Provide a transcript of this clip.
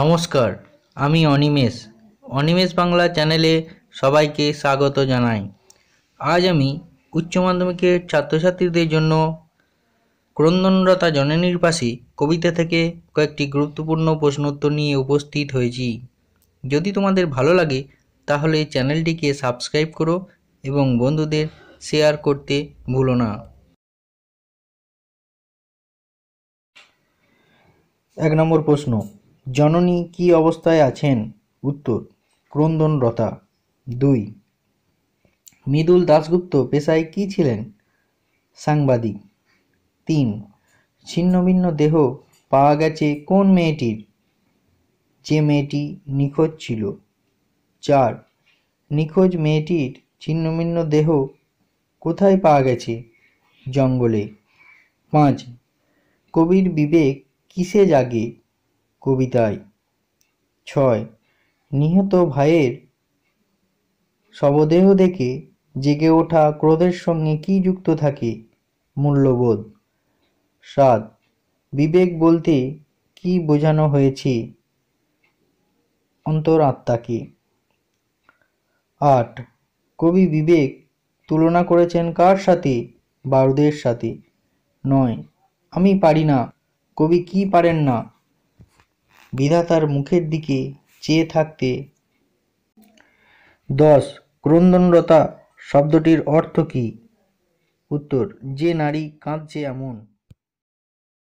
নমস্কার আমি অনিমেষ অনিমেষ বাংলা চ্যানেলে সবাইকে স্বাগত জানাই আজ আমি উচ্চ মাধ্যমিকের ছাত্রছাত্রীদের জন্য ক্রন্দনরতা জননীর পাশে কবিতা থেকে কয়েকটি গুরুত্বপূর্ণ প্রশ্নোত্তর নিয়ে উপস্থিত হয়েছি যদি তোমাদের ভালো লাগে তাহলে চ্যানেলটিকে সাবস্ক্রাইব করো এবং বন্ধুদের শেয়ার করতে ভুলো না এক নম্বর প্রশ্ন জননী কি অবস্থায় আছেন উত্তর ক্রন্দনরতা দুই মৃদুল দাশগুপ্ত পেশায় কি ছিলেন সাংবাদিক তিন ছিন্নভিন্ন দেহ পাওয়া গেছে কোন মেয়েটির যে মেয়েটি নিখোঁজ ছিল চার নিখোঁজ মেয়েটির ছিন্নভিন্ন দেহ কোথায় পাওয়া গেছে জঙ্গলে পাঁচ কবির বিবেক কিসে জাগে কবিতায় ছয় নিহত ভাইয়ের শবদেহ দেখে জেগে ওঠা ক্রোধের সঙ্গে কি যুক্ত থাকে মূল্যবোধ সাত বিবেক বলতে কি বোঝানো হয়েছে অন্তর আত্মাকে আট কবি বিবেক তুলনা করেছেন কার সাথে বারুদের সাথে নয় আমি পারি না কবি কি পারেন না বিধাতার মুখের দিকে চেয়ে থাকতে দশ ক্রন্দনরতা শব্দটির অর্থ কী উত্তর যে নারী কাঁদছে এমন